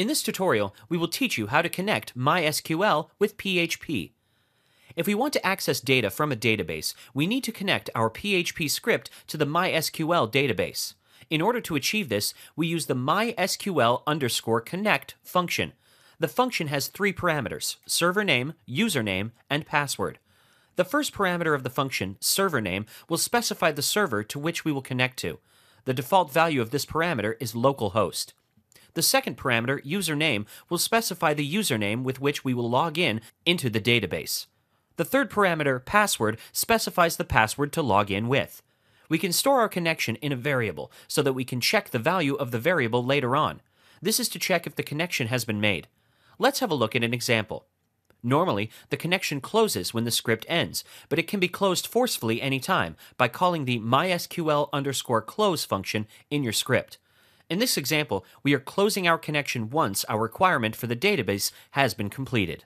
In this tutorial, we will teach you how to connect MySQL with PHP. If we want to access data from a database, we need to connect our PHP script to the MySQL database. In order to achieve this, we use the MySQL underscore connect function. The function has three parameters, server name, username, and password. The first parameter of the function, server name, will specify the server to which we will connect to. The default value of this parameter is localhost. The second parameter, username, will specify the username with which we will log in into the database. The third parameter, password, specifies the password to log in with. We can store our connection in a variable so that we can check the value of the variable later on. This is to check if the connection has been made. Let's have a look at an example. Normally, the connection closes when the script ends, but it can be closed forcefully anytime by calling the mysql underscore close function in your script. In this example, we are closing our connection once our requirement for the database has been completed.